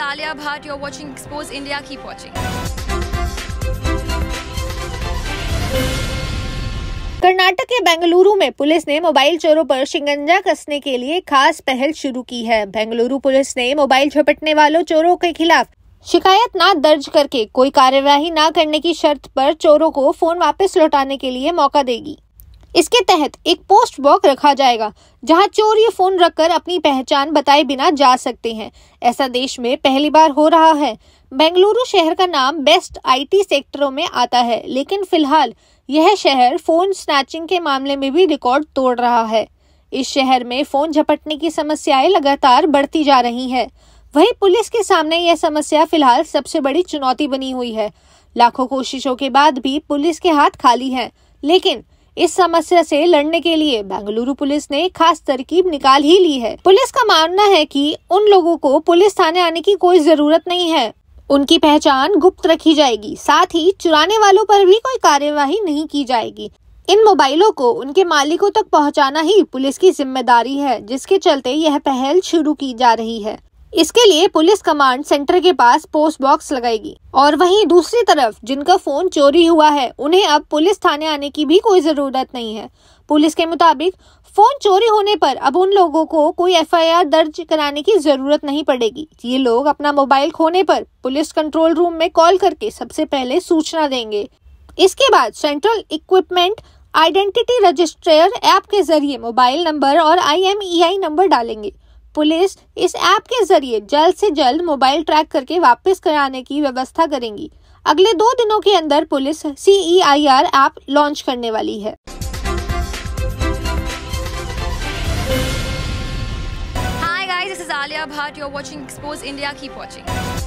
Alia Bhatt. You're watching Expose India. Keep watching. Karnataka के बेंगलुरु में police ने मोबाइल चोरों पर शिकंजा कसने के लिए खास पहल शुरू की है बेंगलुरु पुलिस ने मोबाइल झपटने वालों चोरों के खिलाफ शिकायत ना दर्ज करके कोई कार्यवाही ना करने की शर्त पर चोरों को फोन वापस लौटाने के लिए मौका देगी इसके तहत एक पोस्ट बॉक्स रखा जाएगा जहां चोर ये फोन रखकर अपनी पहचान बताए बिना जा सकते हैं ऐसा देश में पहली बार हो रहा है बेंगलुरु शहर का नाम बेस्ट आईटी सेक्टरों में आता है लेकिन फिलहाल यह शहर फोन स्नैचिंग के मामले में भी रिकॉर्ड तोड़ रहा है इस शहर में फोन झपटने की समस्याएं लगातार बढ़ती जा रही है वही पुलिस के सामने यह समस्या फिलहाल सबसे बड़ी चुनौती बनी हुई है लाखों कोशिशों के बाद भी पुलिस के हाथ खाली हैं लेकिन इस समस्या से लड़ने के लिए बेंगलुरु पुलिस ने खास तरकीब निकाल ही ली है पुलिस का मानना है कि उन लोगों को पुलिस थाने आने की कोई जरूरत नहीं है उनकी पहचान गुप्त रखी जाएगी साथ ही चुराने वालों पर भी कोई कार्यवाही नहीं की जाएगी इन मोबाइलों को उनके मालिकों तक पहुंचाना ही पुलिस की जिम्मेदारी है जिसके चलते यह पहल शुरू की जा रही है इसके लिए पुलिस कमांड सेंटर के पास पोस्ट बॉक्स लगाएगी और वहीं दूसरी तरफ जिनका फोन चोरी हुआ है उन्हें अब पुलिस थाने आने की भी कोई जरूरत नहीं है पुलिस के मुताबिक फोन चोरी होने पर अब उन लोगों को कोई एफआईआर दर्ज कराने की जरूरत नहीं पड़ेगी ये लोग अपना मोबाइल खोने पर पुलिस कंट्रोल रूम में कॉल करके सबसे पहले सूचना देंगे इसके बाद central equipment identity registrar app के जरिए मोबाइल नंबर और आई नंबर डालेंगे पुलिस इस ऐप के जरिए जल्द से जल्द मोबाइल ट्रैक करके वापस कराने की व्यवस्था करेंगी अगले दो दिनों के अंदर police CEIR e app launch करने वाली है Hi guys, this is Alia Bhatt. You're watching Expose India. Keep watching.